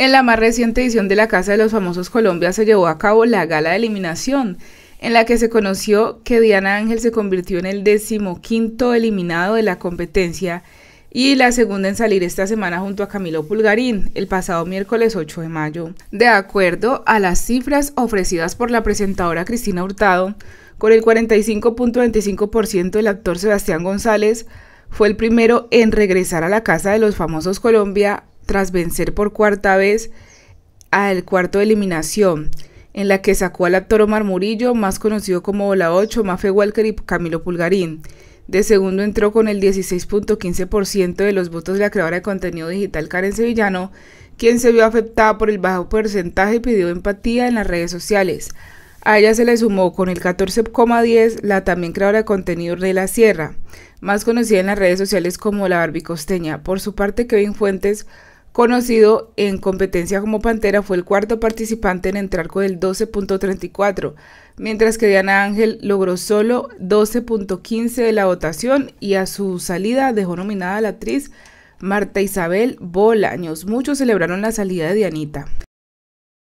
En la más reciente edición de la Casa de los Famosos Colombia se llevó a cabo la gala de eliminación, en la que se conoció que Diana Ángel se convirtió en el decimoquinto eliminado de la competencia y la segunda en salir esta semana junto a Camilo Pulgarín el pasado miércoles 8 de mayo. De acuerdo a las cifras ofrecidas por la presentadora Cristina Hurtado, con el 45.25% el actor Sebastián González fue el primero en regresar a la Casa de los Famosos Colombia tras vencer por cuarta vez al cuarto de eliminación, en la que sacó al actor Omar Murillo, más conocido como La 8, Mafe Walker y Camilo Pulgarín. De segundo entró con el 16.15% de los votos de la creadora de contenido digital Karen Sevillano, quien se vio afectada por el bajo porcentaje y pidió empatía en las redes sociales. A ella se le sumó con el 14,10 la también creadora de contenido de La Sierra, más conocida en las redes sociales como la Barbie Costeña. Por su parte, Kevin Fuentes conocido en competencia como Pantera, fue el cuarto participante en entrar con el 12.34, mientras que Diana Ángel logró solo 12.15 de la votación y a su salida dejó nominada a la actriz Marta Isabel Bolaños. Muchos celebraron la salida de Dianita.